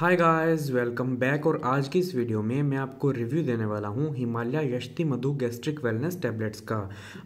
hi guys welcome back और आज की इस वीडियो में मैं आपको रिव्यू देने वाला हूँ Himalaya Yashti Madhu gastric wellness tablets का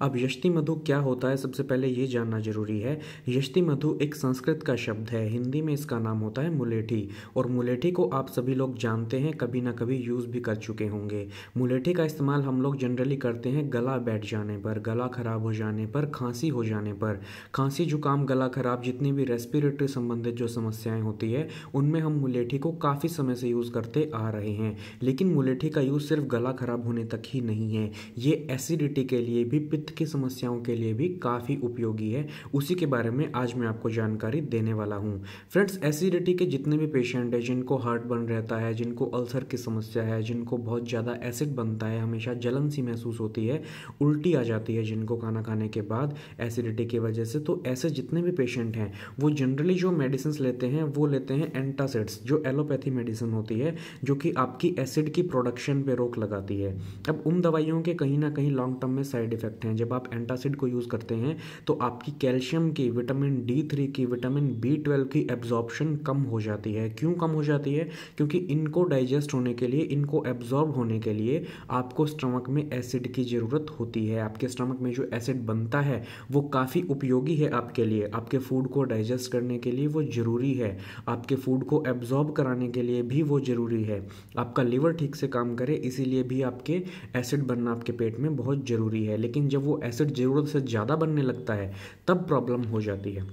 अब यश्ति मधु क्या होता है सबसे पहले ये जानना जरूरी है यश्ति मधु एक संस्कृत का शब्द है हिंदी में इसका नाम होता है मुलेठी और मुलेठी को आप सभी लोग जानते हैं कभी ना कभी यूज़ भी कर चुके होंगे मुलेठी का इस्तेमाल हम लोग जनरली करते हैं गला बैठ जाने पर गला ख़राब हो जाने पर खांसी हो जाने पर खांसी जुकाम गला ख़राब जितनी भी रेस्पिरेटरी संबंधित जो समस्याएँ होती है उनमें हम मुलेठी को काफ़ी समय से यूज़ करते आ रहे हैं लेकिन मुलेठी का यूज़ सिर्फ गला खराब होने तक ही नहीं है ये एसिडिटी के लिए भी पित्त की समस्याओं के लिए भी काफ़ी उपयोगी है उसी के बारे में आज मैं आपको जानकारी देने वाला हूँ फ्रेंड्स एसिडिटी के जितने भी पेशेंट हैं जिनको हार्ट बर्न रहता है जिनको अल्सर की समस्या है जिनको बहुत ज़्यादा एसिड बनता है हमेशा जलन सी महसूस होती है उल्टी आ जाती है जिनको खाना खाने के बाद एसिडिटी की वजह से तो ऐसे जितने भी पेशेंट हैं वो जनरली जो मेडिसिन लेते हैं वो लेते हैं एंटासिड्स जो एलोपैथी मेडिसिन होती है जो कि आपकी एसिड की प्रोडक्शन पे रोक लगाती है अब उन दवाइयों के कहीं ना कहीं लॉन्ग टर्म में साइड इफेक्ट हैं जब आप एंटासिड को यूज़ करते हैं तो आपकी कैल्शियम की विटामिन डी थ्री की विटामिन बी ट्वेल्व की एब्जॉर्बशन कम हो जाती है क्यों कम हो जाती है क्योंकि इनको डाइजेस्ट होने के लिए इनको एब्जॉर्ब होने के लिए आपको स्टमक में एसिड की ज़रूरत होती है आपके स्टमक में जो एसिड बनता है वो काफ़ी उपयोगी है आपके लिए आपके फूड को डाइजेस्ट करने के लिए वो ज़रूरी है आपके फूड को एब्जॉर्ब कर कराने के लिए भी वो ज़रूरी है आपका लीवर ठीक से काम करे इसीलिए भी आपके एसिड बनना आपके पेट में बहुत ज़रूरी है लेकिन जब वो एसिड ज़रूरत से ज़्यादा बनने लगता है तब प्रॉब्लम हो जाती है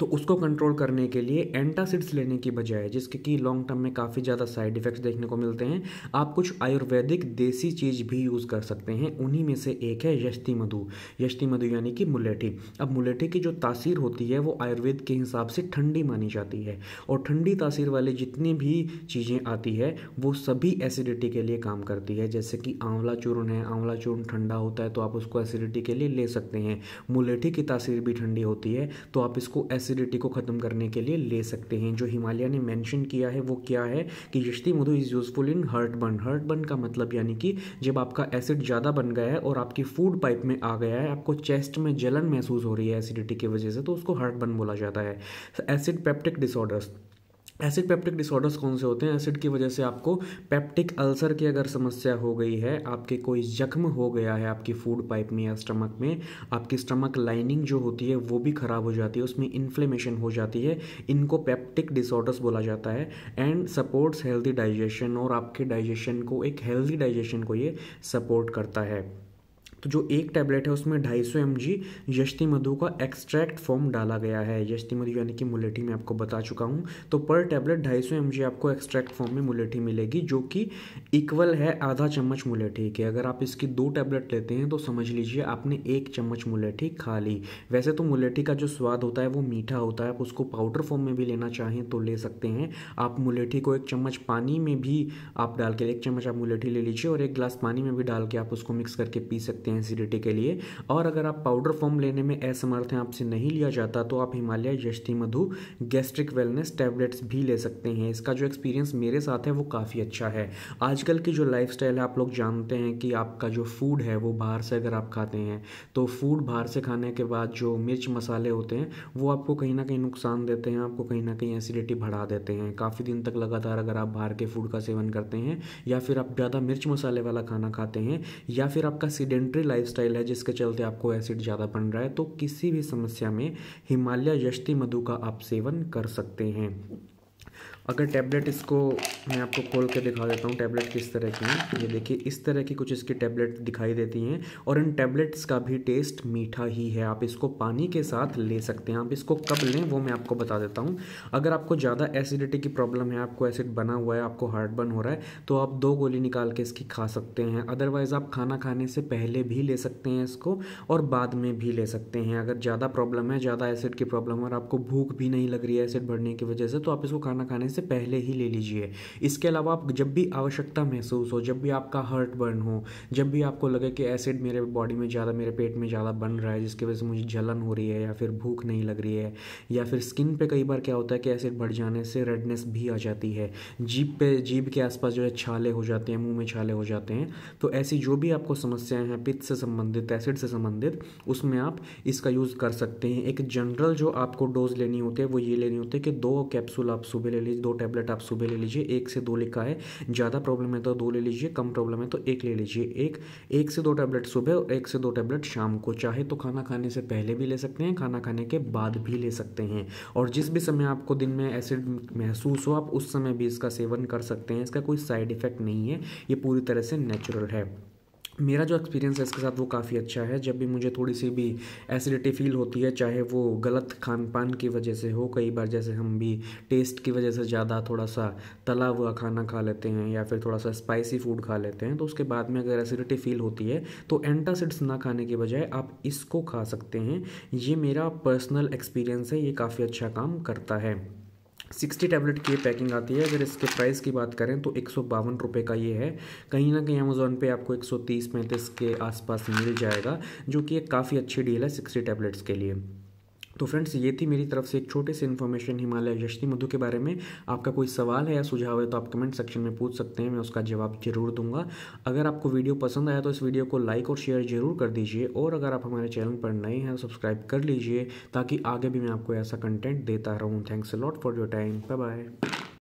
तो उसको कंट्रोल करने के लिए एंटासिड्स लेने की बजाय जिसके कि लॉन्ग टर्म में काफ़ी ज़्यादा साइड इफ़ेक्ट्स देखने को मिलते हैं आप कुछ आयुर्वेदिक देसी चीज़ भी यूज़ कर सकते हैं उन्हीं में से एक है यश्ति मधु यश्ति मधु यानी कि मुलेठी अब मुलेठी की जो तासीर होती है वो आयुर्वेद के हिसाब से ठंडी मानी जाती है और ठंडी तासीर वाली जितनी भी चीज़ें आती है वो सभी एसिडिटी के लिए काम करती है जैसे कि आंवला चूर्ण है आंवला चूर्ण ठंडा होता है तो आप उसको एसिडिटी के लिए ले सकते हैं मुलेठी की तासीर भी ठंडी होती है तो आप इसको एसिडिटी को ख़त्म करने के लिए ले सकते हैं जो हिमालय ने मेंशन किया है वो क्या है कि Yashti Madhu is useful in heart burn heart burn का मतलब यानी कि जब आपका एसिड ज़्यादा बन गया है और आपकी फूड पाइप में आ गया है आपको चेस्ट में जलन महसूस हो रही है एसिडिटी की वजह से तो उसको हर्ट बर्न बोला जाता है acid peptic disorders acid peptic disorders कौन से होते हैं एसिड की वजह से आपको पेप्टिक अल्सर की अगर समस्या हो गई है आपके कोई जख्म हो गया है आपकी फूड पाइप में या स्टमक में आपकी स्टमक लाइनिंग जो होती है वो भी ख़राब हो जाती है उसमें इन्फ्लेमेशन हो जाती है इनको पेप्टिक डिसऑर्डर्स बोला जाता है एंड सपोर्ट्स हेल्दी डाइजेशन और आपके डाइजेशन को एक हेल्दी डाइजेशन को ये सपोर्ट करता है तो जो एक टैबलेट है उसमें 250 सौ एम जी यश्ति मधु का एक्सट्रैक्ट फॉर्म डाला गया है यश्ति मधु यानी कि मुलेठी मैं आपको बता चुका हूँ तो पर टैबलेट 250 सौ एम जी आपको एक्सट्रैक्ट फॉर्म में मुलेठी मिलेगी जो कि इक्वल है आधा चम्मच मुलेठी के अगर आप इसकी दो टैबलेट लेते हैं तो समझ लीजिए आपने एक चम्मच मुलेठी खा ली वैसे तो मुलेठी का जो स्वाद होता है वो मीठा होता है आप उसको पाउडर फॉर्म में भी लेना चाहें तो ले सकते हैं आप मुलेठी को एक चम्मच पानी में भी आप डाल के एक चम्मच आप मुलेठी ले लीजिए और एक गिलास पानी में भी डाल के आप उसको मिक्स करके पी सकते सकते हैं एसिडिटी के लिए और अगर आप पाउडर फॉर्म लेने में असमर्थ हैं आपसे नहीं लिया जाता तो आप Himalaya Yashti Madhu gastric wellness tablets भी ले सकते हैं इसका जो एक्सपीरियंस मेरे साथ है वो काफ़ी अच्छा है आजकल की जो लाइफ है आप लोग जानते हैं कि आपका जो फूड है वो बाहर से अगर आप खाते हैं तो फूड बाहर से खाने के बाद जो मिर्च मसाले होते हैं वो आपको कहीं ना कहीं नुकसान देते हैं आपको कहीं ना कहीं एसिडिटी बढ़ा देते हैं काफ़ी दिन तक लगातार अगर आप बाहर के फूड का सेवन करते हैं या फिर आप ज़्यादा मिर्च मसाले वाला खाना खाते हैं या फिर आपका सीडेंट्री सेडेंटरी लाइफ है जिसके चलते आपको एसिड ज़्यादा बन रहा है तो किसी भी समस्या में हिमालय यष्टि मधु का आप सेवन कर सकते हैं अगर टैबलेट इसको मैं आपको खोल के दिखा देता हूँ टैबलेट किस तरह की है ये देखिए इस तरह की कुछ इसकी टैबलेट दिखाई देती हैं और इन टैबलेट्स का भी टेस्ट मीठा ही है आप इसको पानी के साथ ले सकते हैं आप इसको कब लें वो मैं आपको बता देता हूँ अगर आपको ज़्यादा एसिडिटी की प्रॉब्लम है आपको एसिड बना हुआ है आपको हार्ट बर्न हो रहा है तो आप दो गोली निकाल के इसकी खा सकते हैं अदरवाइज़ आप खाना खाने से पहले भी ले सकते हैं इसको और बाद में भी ले सकते हैं अगर ज़्यादा प्रॉब्लम है ज़्यादा एसिड की प्रॉब्लम है और आपको भूख भी नहीं लग रही है एसिड बढ़ने की वजह से तो आप इसको खाना खाने से पहले ही ले लीजिए इसके अलावा आप जब भी आवश्यकता महसूस हो जब भी आपका हर्ट बर्न हो जब भी आपको लगे कि एसिड मेरे बॉडी में ज़्यादा मेरे पेट में ज़्यादा बन रहा है जिसकी वजह से मुझे जलन हो रही है या फिर भूख नहीं लग रही है या फिर स्किन पर कई बार क्या होता है कि एसिड बढ़ जाने से रेडनेस भी आ जाती है जीप पे जीभ के आसपास जो है छाले हो जाते हैं मुंह में छाले हो जाते हैं तो ऐसी जो भी आपको समस्याएं हैं पित्त से संबंधित एसिड से संबंधित उसमें आप इसका यूज़ कर सकते हैं एक जनरल जो आपको डोज लेनी होती है वो ये लेनी होती है कि दो कैप्सूल आप सुबह ले लीजिए दो टैबलेट आप सुबह ले लीजिए एक से दो लिखा है ज़्यादा प्रॉब्लम है तो दो ले लीजिए कम प्रॉब्लम है तो एक ले लीजिए एक एक से दो टैबलेट सुबह और एक से दो टैबलेट शाम को चाहे तो खाना खाने से पहले भी ले सकते हैं खाना खाने के बाद भी ले सकते हैं और जिस भी समय आपको दिन में एसिड महसूस हो आप उस समय भी इसका सेवन कर सकते हैं इसका कोई साइड इफेक्ट नहीं है ये पूरी तरह से नेचुरल है मेरा जो एक्सपीरियंस है इसके साथ वो काफ़ी अच्छा है जब भी मुझे थोड़ी सी भी एसिडिटी फील होती है चाहे वो गलत खान पान की वजह से हो कई बार जैसे हम भी टेस्ट की वजह से ज़्यादा थोड़ा सा तला हुआ खाना खा लेते हैं या फिर थोड़ा सा स्पाइसी फूड खा लेते हैं तो उसके बाद में अगर एसिडिटी फील होती है तो एंटासिड्स ना खाने के बजाय आप इसको खा सकते हैं ये मेरा पर्सनल एक्सपीरियंस है ये काफ़ी अच्छा काम करता है सिक्सटी टैबलेट की पैकिंग आती है अगर इसके प्राइस की बात करें तो एक सौ का ये है कहीं ना कहीं अमेज़ोन पे आपको एक सौ के आसपास मिल जाएगा जो कि एक काफ़ी अच्छी डील है सिक्सटी टैबलेट्स के लिए तो फ्रेंड्स ये थी मेरी तरफ से एक छोटे से इन्फॉर्मेशन हिमालय यशनी मधु के बारे में आपका कोई सवाल है या सुझाव है तो आप कमेंट सेक्शन में पूछ सकते हैं मैं उसका जवाब जरूर दूंगा अगर आपको वीडियो पसंद आया तो इस वीडियो को लाइक और शेयर जरूर कर दीजिए और अगर आप हमारे चैनल पर नए हैं तो सब्सक्राइब कर लीजिए ताकि आगे भी मैं आपको ऐसा कंटेंट देता रहूँ thanks lot for your time bye bye